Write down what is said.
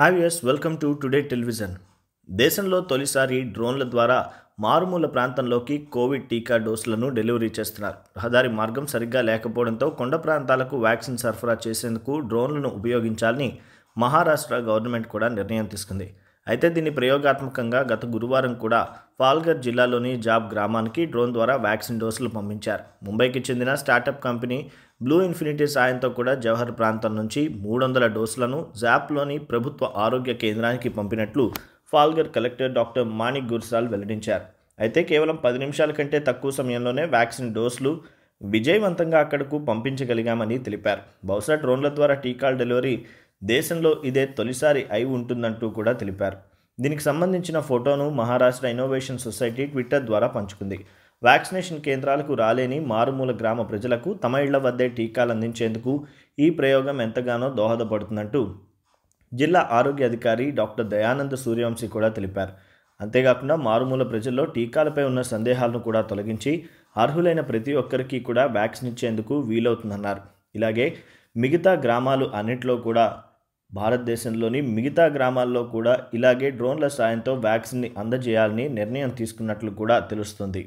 హావియస్ welcome to today television దేశంలో తొలిసారి డ్రోన్ల ద్వారా మారుమూల ప్రాంతంలోకి కోవిడ్ టీకా డోసులను డెలివరీ చేస్తున్నారు రహదారి మార్గం సరిగ్గా లేకపోవడంతో కొండ ప్రాంతాలకు వ్యాక్సిన్ సరఫరా చేసేందుకు డ్రోన్లను ఉపయోగించాలని మహారాష్ట్ర గవర్నమెంట్ కూడా నిర్ణయం తీసుకుంది అయితే దీన్ని ప్రయోగాత్మకంగా గత గురువారం కూడా పాల్గర్ జిల్లాలోని జాబ్ గ్రామానికి డ్రోన్ ద్వారా వ్యాక్సిన్ డోసులు పంపించారు ముంబైకి చెందిన స్టార్టప్ కంపెనీ బ్లూ ఇన్ఫినిటీ సాయంతో కూడా జవహర్ ప్రాంతం నుంచి మూడు వందల డోసులను జాప్లోని ప్రభుత్వ ఆరోగ్య కేంద్రానికి పంపినట్లు ఫాల్గర్ కలెక్టర్ డాక్టర్ మాణిక్ గుర్సాల్ వెల్లడించారు అయితే కేవలం పది నిమిషాల కంటే తక్కువ సమయంలోనే వ్యాక్సిన్ డోసులు విజయవంతంగా అక్కడకు పంపించగలిగామని తెలిపారు బహుశా డ్రోన్ల ద్వారా టీకాల డెలివరీ దేశంలో ఇదే తొలిసారి అయి ఉంటుందంటూ కూడా తెలిపారు దీనికి సంబంధించిన ఫోటోను మహారాష్ట్ర ఇన్నోవేషన్ సొసైటీ ట్విట్టర్ ద్వారా పంచుకుంది వ్యాక్సినేషన్ కేంద్రాలకు రాలేని మారుమూల గ్రామ ప్రజలకు తమ ఇళ్ల వద్దే టీకాలు అందించేందుకు ఈ ప్రయోగం ఎంతగానో దోహదపడుతుందంటూ జిల్లా ఆరోగ్య అధికారి డాక్టర్ దయానంద సూర్యవంశీ కూడా తెలిపారు అంతేకాకుండా మారుమూల ప్రజల్లో టీకాలపై ఉన్న సందేహాలను కూడా తొలగించి అర్హులైన ప్రతి ఒక్కరికి కూడా వ్యాక్సిన్ ఇచ్చేందుకు వీలవుతుందన్నారు ఇలాగే మిగతా గ్రామాలు అన్నింటిలో కూడా భారతదేశంలోని మిగతా గ్రామాల్లో కూడా ఇలాగే డ్రోన్ల సాయంతో వ్యాక్సిన్ని అందజేయాలని నిర్ణయం తీసుకున్నట్లు కూడా తెలుస్తుంది